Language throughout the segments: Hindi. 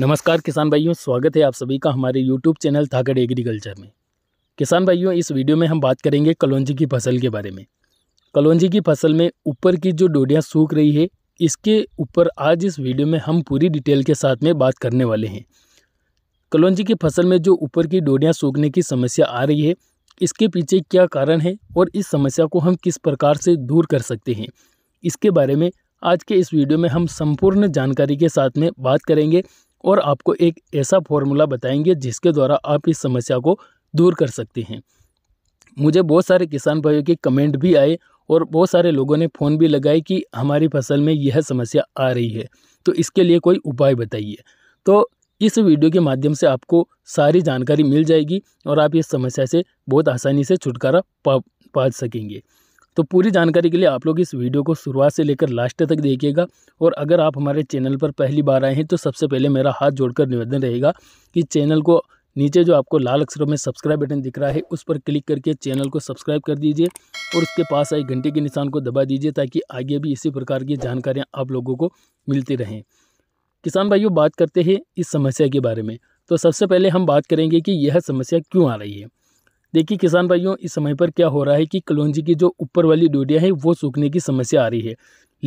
नमस्कार किसान भाइयों स्वागत है आप सभी का हमारे यूट्यूब चैनल थाकड़ एग्रीकल्चर में किसान भाइयों इस वीडियो में हम बात करेंगे कलौंजी की फसल के बारे में कलौंजी की फसल में ऊपर की जो डोडियाँ सूख रही है इसके ऊपर आज इस वीडियो में हम पूरी डिटेल के साथ में बात करने वाले हैं कलौंजी की फसल में जो ऊपर की डोडियाँ सूखने की समस्या आ रही है इसके पीछे क्या कारण है और इस समस्या को हम किस प्रकार से दूर कर सकते हैं इसके बारे में आज के इस वीडियो में हम संपूर्ण जानकारी के साथ में बात करेंगे और आपको एक ऐसा फॉर्मूला बताएंगे जिसके द्वारा आप इस समस्या को दूर कर सकते हैं मुझे बहुत सारे किसान भाइयों के कमेंट भी आए और बहुत सारे लोगों ने फ़ोन भी लगाए कि हमारी फसल में यह समस्या आ रही है तो इसके लिए कोई उपाय बताइए तो इस वीडियो के माध्यम से आपको सारी जानकारी मिल जाएगी और आप इस समस्या से बहुत आसानी से छुटकारा पा पा सकेंगे तो पूरी जानकारी के लिए आप लोग इस वीडियो को शुरुआत से लेकर लास्ट तक देखिएगा और अगर आप हमारे चैनल पर पहली बार आए हैं तो सबसे पहले मेरा हाथ जोड़कर निवेदन रहेगा कि चैनल को नीचे जो आपको लाल अक्षरों में सब्सक्राइब बटन दिख रहा है उस पर क्लिक करके चैनल को सब्सक्राइब कर दीजिए और उसके पास आई घंटे के निशान को दबा दीजिए ताकि आगे भी इसी प्रकार की जानकारियाँ आप लोगों को मिलती रहें किसान भाइयों बात करते हैं इस समस्या के बारे में तो सबसे पहले हम बात करेंगे कि यह समस्या क्यों आ रही है देखिए किसान भाइयों इस समय पर क्या हो रहा है कि कलौंजी की जो ऊपर वाली डोडिया है वो सूखने की समस्या आ रही है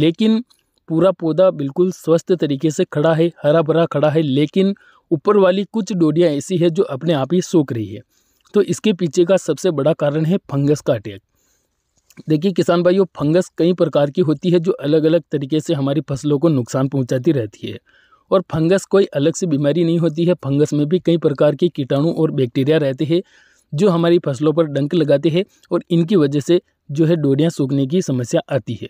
लेकिन पूरा पौधा बिल्कुल स्वस्थ तरीके से खड़ा है हरा भरा खड़ा है लेकिन ऊपर वाली कुछ डोडियाँ ऐसी है जो अपने आप ही सूख रही है तो इसके पीछे का सबसे बड़ा कारण है फंगस का अटैक देखिए किसान भाइयों फंगस कई प्रकार की होती है जो अलग अलग तरीके से हमारी फसलों को नुकसान पहुंचाती रहती है और फंगस कोई अलग से बीमारी नहीं होती है फंगस में भी कई प्रकार के कीटाणु और बैक्टीरिया रहते हैं जो हमारी फसलों पर डंक लगाते हैं और इनकी वजह से जो है डोरियाँ सूखने की समस्या आती है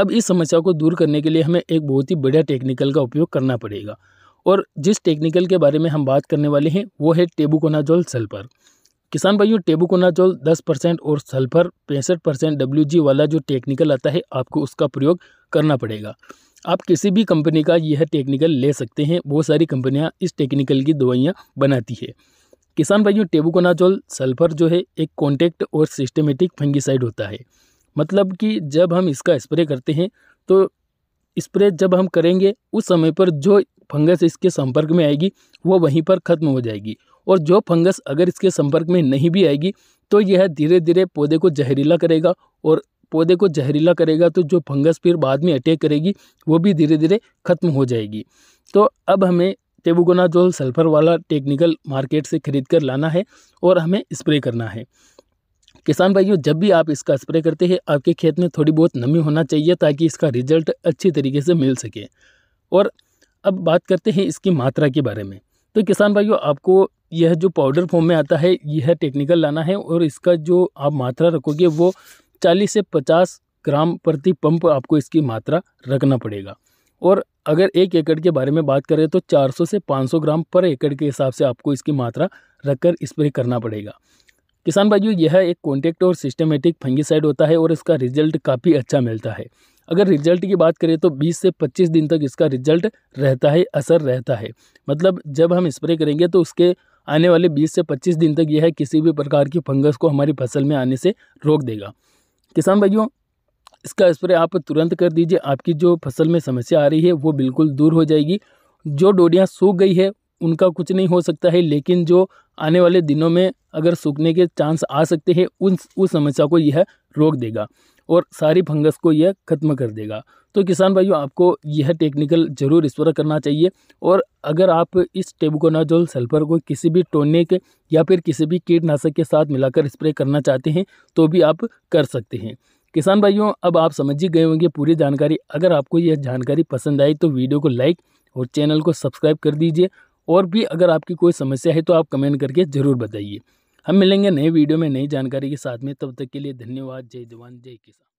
अब इस समस्या को दूर करने के लिए हमें एक बहुत ही बढ़िया टेक्निकल का उपयोग करना पड़ेगा और जिस टेक्निकल के बारे में हम बात करने वाले हैं वो है टेबुकोनाजोल सल्फर किसान भाइयों टेबुकोनाजोल 10 परसेंट और सल्फर पैंसठ परसेंट डब्ल्यू वाला जो टेक्निकल आता है आपको उसका प्रयोग करना पड़ेगा आप किसी भी कंपनी का यह टेक्निकल ले सकते हैं बहुत सारी कंपनियां इस टेक्निकल की दवाइयां बनाती है किसान भाइयों टेबुकोनाजोल सल्फर जो है एक कॉन्टेक्ट और सिस्टमेटिक फंगिसाइड होता है मतलब कि जब हम इसका स्प्रे करते हैं तो स्प्रे जब हम करेंगे उस समय पर जो फंगस इसके संपर्क में आएगी वो वहीं पर ख़त्म हो जाएगी और जो फंगस अगर इसके संपर्क में नहीं भी आएगी तो यह धीरे धीरे पौधे को जहरीला करेगा और पौधे को जहरीला करेगा तो जो फंगस फिर बाद में अटैक करेगी वो भी धीरे धीरे ख़त्म हो जाएगी तो अब हमें टेबुगोनाजोल सल्फर वाला टेक्निकल मार्केट से खरीद कर लाना है और हमें स्प्रे करना है किसान भाइयों जब भी आप इसका स्प्रे करते हैं आपके खेत में थोड़ी बहुत नमी होना चाहिए ताकि इसका रिजल्ट अच्छी तरीके से मिल सके और अब बात करते हैं इसकी मात्रा के बारे में तो किसान भाइयों आपको यह जो पाउडर फॉर्म में आता है यह टेक्निकल लाना है और इसका जो आप मात्रा रखोगे वो चालीस से पचास ग्राम प्रति पंप आपको इसकी मात्रा रखना पड़ेगा और अगर एक एकड़ के बारे में बात करें तो 400 से 500 ग्राम पर एकड़ के हिसाब से आपको इसकी मात्रा रखकर स्प्रे करना पड़ेगा किसान भाइयों यह एक कॉन्टेक्ट और सिस्टमेटिक फंगीसाइड होता है और इसका रिजल्ट काफ़ी अच्छा मिलता है अगर रिजल्ट की बात करें तो 20 से 25 दिन तक इसका रिजल्ट रहता है असर रहता है मतलब जब हम स्प्रे करेंगे तो उसके आने वाले 20 से 25 दिन तक यह किसी भी प्रकार की फंगस को हमारी फसल में आने से रोक देगा किसान भाइयों इसका स्प्रे आप तुरंत कर दीजिए आपकी जो फसल में समस्या आ रही है वो बिल्कुल दूर हो जाएगी जो डोडियाँ सूख गई है उनका कुछ नहीं हो सकता है लेकिन जो आने वाले दिनों में अगर सूखने के चांस आ सकते हैं उन उस समस्या को यह रोक देगा और सारी फंगस को यह खत्म कर देगा तो किसान भाइयों आपको यह टेक्निकल जरूर इस पर करना चाहिए और अगर आप इस टेबुकोनाजोल सल्फर को किसी भी टोनिक या फिर किसी भी कीटनाशक के साथ मिलाकर स्प्रे करना चाहते हैं तो भी आप कर सकते हैं किसान भाइयों अब आप समझ ही गए होंगे पूरी जानकारी अगर आपको यह जानकारी पसंद आई तो वीडियो को लाइक और चैनल को सब्सक्राइब कर दीजिए और भी अगर आपकी कोई समस्या है तो आप कमेंट करके ज़रूर बताइए हम मिलेंगे नए वीडियो में नई जानकारी के साथ में तब तक के लिए धन्यवाद जय जवान जय किसान